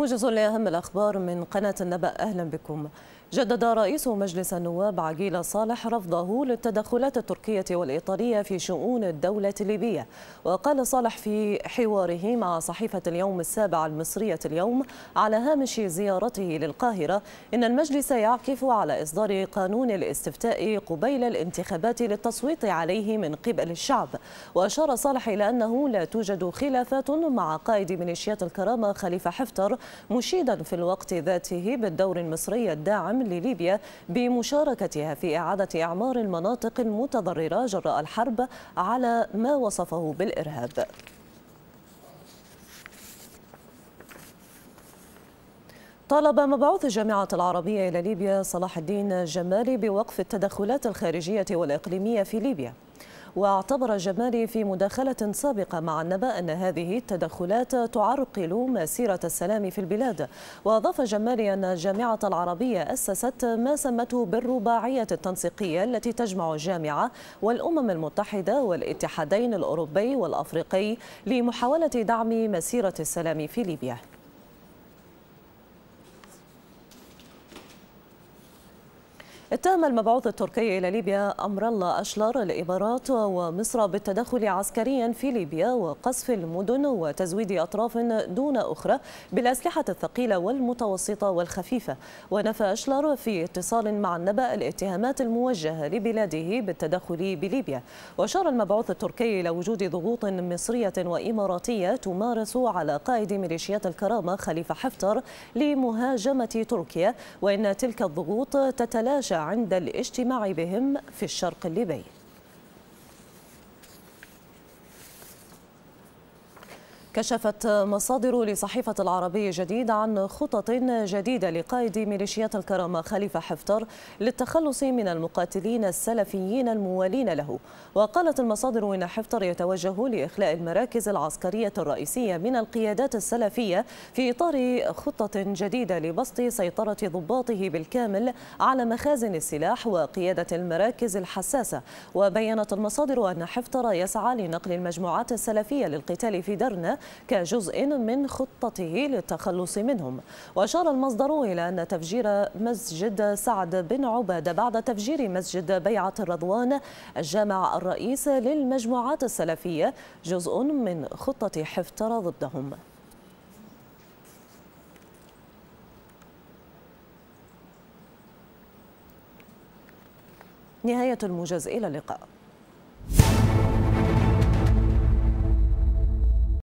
موجز لأهم الأخبار من قناة النبأ أهلا بكم جدد رئيس مجلس النواب عقيل صالح رفضه للتدخلات التركية والإيطالية في شؤون الدولة الليبية وقال صالح في حواره مع صحيفة اليوم السابع المصرية اليوم على هامش زيارته للقاهرة إن المجلس يعكف على إصدار قانون الاستفتاء قبيل الانتخابات للتصويت عليه من قبل الشعب وأشار صالح إلى أنه لا توجد خلافات مع قائد ميليشيات الكرامة خليفة حفتر مشيدا في الوقت ذاته بالدور المصري الداعم لليبيا بمشاركتها في إعادة إعمار المناطق المتضررة جراء الحرب على ما وصفه بالإرهاب طالب مبعوث الجامعة العربية إلى ليبيا صلاح الدين جمالي بوقف التدخلات الخارجية والإقليمية في ليبيا واعتبر جمالي في مداخلة سابقة مع النبأ أن هذه التدخلات تعرقل مسيرة السلام في البلاد وأضاف جمالي أن الجامعة العربية أسست ما سمته بالرباعية التنسيقية التي تجمع الجامعة والأمم المتحدة والاتحادين الأوروبي والأفريقي لمحاولة دعم مسيرة السلام في ليبيا اتهم المبعوث التركي إلى ليبيا أمر الله أشلر الإمارات ومصر بالتدخل عسكريا في ليبيا وقصف المدن وتزويد أطراف دون أخرى بالأسلحة الثقيلة والمتوسطة والخفيفة ونفى أشلر في اتصال مع النبأ الاتهامات الموجهة لبلاده بالتدخل بليبيا وأشار المبعوث التركي إلى وجود ضغوط مصرية وإماراتية تمارس على قائد ميليشيات الكرامة خليفة حفتر لمهاجمة تركيا وإن تلك الضغوط تتلاشى عند الاجتماع بهم في الشرق الليبي كشفت مصادر لصحيفة العربي جديد عن خطط جديدة لقائد ميليشيات الكرامة خليفة حفتر للتخلص من المقاتلين السلفيين الموالين له وقالت المصادر إن حفتر يتوجه لإخلاء المراكز العسكرية الرئيسية من القيادات السلفية في إطار خطة جديدة لبسط سيطرة ضباطه بالكامل على مخازن السلاح وقيادة المراكز الحساسة وبينت المصادر أن حفتر يسعى لنقل المجموعات السلفية للقتال في درنا كجزء من خطته للتخلص منهم وأشار المصدر إلى أن تفجير مسجد سعد بن عبادة بعد تفجير مسجد بيعة الرضوان الجامع الرئيس للمجموعات السلفية جزء من خطة حفتر ضدهم نهاية الموجز إلى اللقاء